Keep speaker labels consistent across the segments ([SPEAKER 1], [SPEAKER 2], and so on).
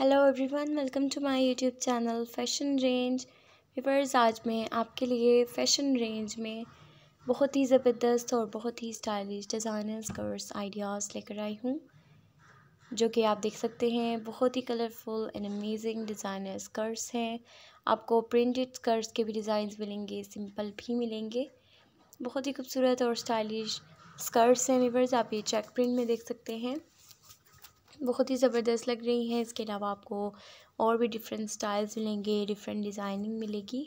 [SPEAKER 1] hello everyone welcome to my YouTube channel fashion range viewers आज मैं आपके लिए फ़ैशन रेंज में बहुत ही ज़बरदस्त और बहुत ही स्टाइलिश डिज़ाइनर स्कर्ट्स आइडियाज़ लेकर आई हूँ जो कि आप देख सकते हैं बहुत ही colourful and amazing designer skirts हैं आपको प्रिंटेड स्कर्ट्स के भी डिज़ाइन मिलेंगे सिंपल भी मिलेंगे बहुत ही खूबसूरत और स्टाइलिश स्कर्ट्स हैं वीवर्स आप ये चेक प्रिंट में देख सकते हैं बहुत ही ज़बरदस्त लग रही हैं इसके अलावा आपको और भी डिफरेंट स्टाइल्स मिलेंगे डिफरेंट डिज़ाइनिंग मिलेगी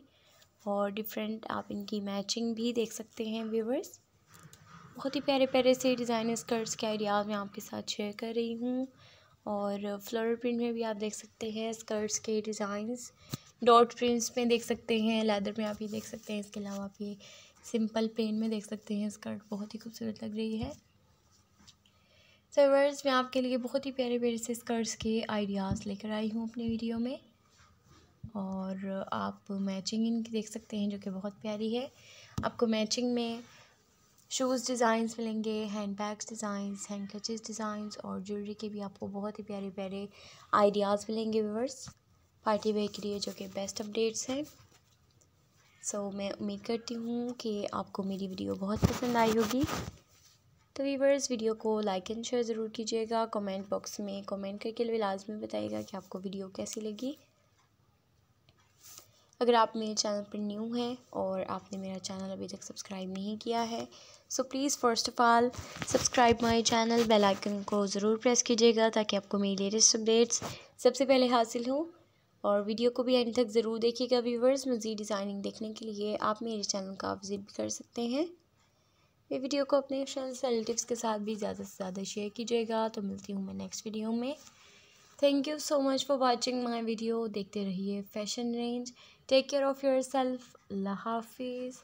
[SPEAKER 1] और डिफरेंट आप इनकी मैचिंग भी देख सकते हैं व्यूवर्स बहुत ही प्यारे प्यारे से डिज़ाइनर स्कर्ट्स के आइडियाज़ मैं आपके साथ शेयर कर रही हूँ और फ्लोर प्रिंट में भी आप देख सकते हैं स्कर्ट्स के डिज़ाइंस डॉट प्रिंट्स में देख सकते हैं लेदर में आप ये देख सकते हैं इसके अलावा आप ये सिंपल प्लेन में देख सकते हैं स्कर्ट बहुत ही खूबसूरत लग रही है सर्वर्स मैं आपके लिए बहुत ही प्यारे प्यारे से स्कर्ट्स के आइडियाज़ लेकर आई हूँ अपने वीडियो में और आप मैचिंग इनकी देख सकते हैं जो कि बहुत प्यारी है आपको मैचिंग में शूज़ डिज़ाइंस मिलेंगे handbags designs hand clutches designs और ज्वेलरी के भी आपको बहुत ही प्यारे प्यारे आइडियाज़ मिलेंगे व्यूवर्स पार्टी वेयर के लिए जो कि बेस्ट अपडेट्स हैं सो so, मैं उम्मीद करती हूँ कि आपको मेरी वीडियो बहुत पसंद आई होगी तो वीवर्स वीडियो को लाइक एंड शेयर ज़रूर कीजिएगा कमेंट बॉक्स में कमेंट करके लिए लाजमी बताइएगा कि आपको वीडियो कैसी लगी अगर आप मेरे चैनल पर न्यू हैं और आपने मेरा चैनल अभी तक सब्सक्राइब नहीं किया है so please first of all subscribe my channel bell icon को ज़रूर प्रेस कीजिएगा ताकि आपको मेरी लेटेस्ट अपडेट्स सबसे पहले हासिल हों और वीडियो को भी एंड तक ज़रूर देखिएगा व्यूवर्स मज़ीद डिज़ाइनिंग देखने के लिए आप मेरे चैनल का विज़िट भी कर सकते हैं ये वीडियो को अपने फ्रेंड्स रिलेटिव्स के साथ भी ज़्यादा से ज़्यादा शेयर कीजिएगा तो मिलती हूँ मैं नेक्स्ट वीडियो में thank you so much for watching my video देखते रहिए fashion range take care of yourself अल्लाह हाफिज़